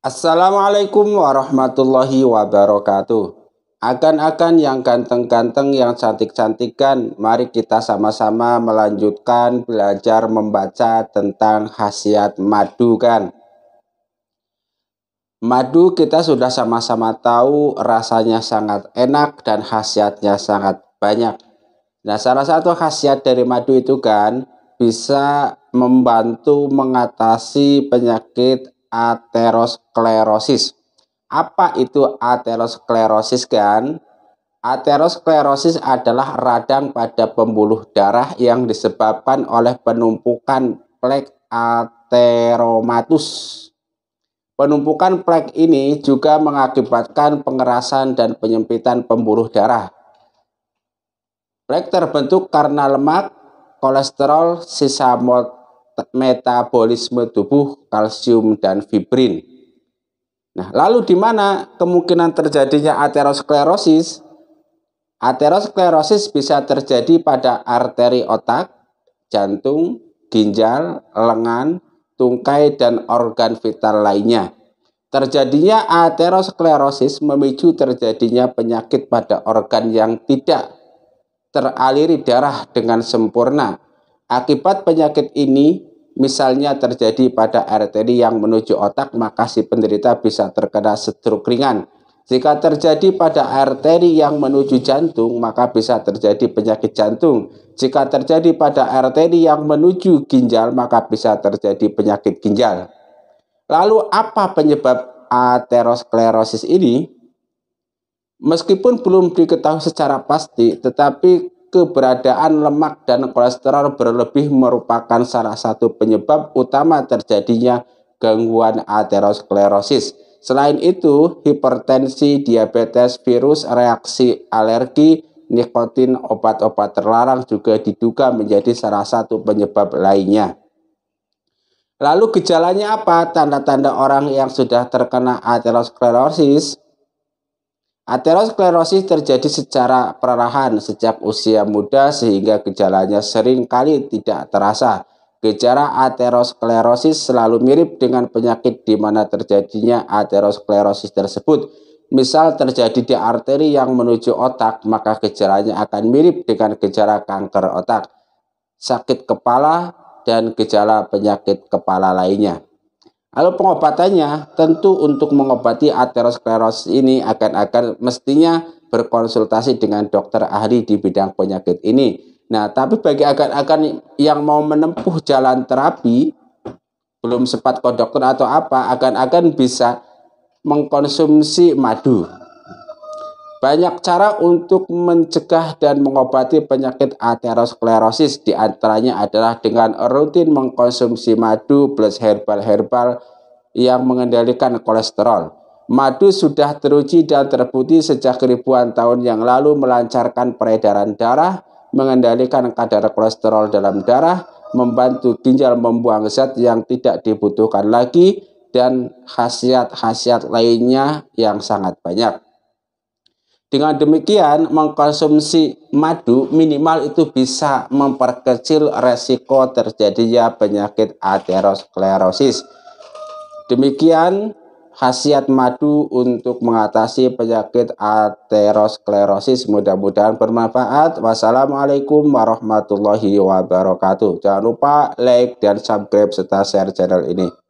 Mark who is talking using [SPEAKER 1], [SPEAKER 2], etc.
[SPEAKER 1] Assalamualaikum warahmatullahi wabarakatuh. Akan-akan yang ganteng-ganteng yang cantik-cantikan, mari kita sama-sama melanjutkan belajar membaca tentang khasiat madu kan. Madu kita sudah sama-sama tahu rasanya sangat enak dan khasiatnya sangat banyak. Nah, salah satu khasiat dari madu itu kan bisa membantu mengatasi penyakit aterosklerosis. Apa itu aterosklerosis kan? Aterosklerosis adalah radang pada pembuluh darah yang disebabkan oleh penumpukan plek ateromatus. Penumpukan plek ini juga mengakibatkan pengerasan dan penyempitan pembuluh darah. Plek terbentuk karena lemak, kolesterol, sisa mol metabolisme tubuh kalsium dan fibrin. Nah, lalu di mana kemungkinan terjadinya aterosklerosis? Aterosklerosis bisa terjadi pada arteri otak, jantung, ginjal, lengan, tungkai, dan organ vital lainnya. Terjadinya aterosklerosis memicu terjadinya penyakit pada organ yang tidak teraliri darah dengan sempurna. Akibat penyakit ini, misalnya terjadi pada arteri yang menuju otak, maka si penderita bisa terkena stroke ringan. Jika terjadi pada arteri yang menuju jantung, maka bisa terjadi penyakit jantung. Jika terjadi pada arteri yang menuju ginjal, maka bisa terjadi penyakit ginjal. Lalu apa penyebab aterosklerosis ini? Meskipun belum diketahui secara pasti, tetapi keberadaan lemak dan kolesterol berlebih merupakan salah satu penyebab utama terjadinya gangguan aterosklerosis. Selain itu, hipertensi, diabetes, virus, reaksi alergi, nikotin, obat-obat terlarang juga diduga menjadi salah satu penyebab lainnya. Lalu gejalanya apa? Tanda-tanda orang yang sudah terkena aterosklerosis Aterosklerosis terjadi secara perlahan sejak usia muda sehingga gejalanya sering kali tidak terasa. Gejala aterosklerosis selalu mirip dengan penyakit di mana terjadinya aterosklerosis tersebut. Misal terjadi di arteri yang menuju otak, maka gejalanya akan mirip dengan gejala kanker otak, sakit kepala, dan gejala penyakit kepala lainnya. Lalu pengobatannya tentu untuk mengobati aterosklerosis ini akan-akan mestinya berkonsultasi dengan dokter ahli di bidang penyakit ini. Nah, tapi bagi akan-akan yang mau menempuh jalan terapi belum sempat ke dokter atau apa, akan-akan bisa mengkonsumsi madu banyak cara untuk mencegah dan mengobati penyakit aterosklerosis di antaranya adalah dengan rutin mengkonsumsi madu plus herbal-herbal yang mengendalikan kolesterol. Madu sudah teruji dan terbukti sejak ribuan tahun yang lalu melancarkan peredaran darah, mengendalikan kadar kolesterol dalam darah, membantu ginjal membuang zat yang tidak dibutuhkan lagi, dan khasiat-khasiat lainnya yang sangat banyak. Dengan demikian, mengkonsumsi madu minimal itu bisa memperkecil resiko terjadinya penyakit aterosklerosis. Demikian khasiat madu untuk mengatasi penyakit aterosklerosis. Mudah-mudahan bermanfaat. Wassalamualaikum warahmatullahi wabarakatuh. Jangan lupa like dan subscribe serta share channel ini.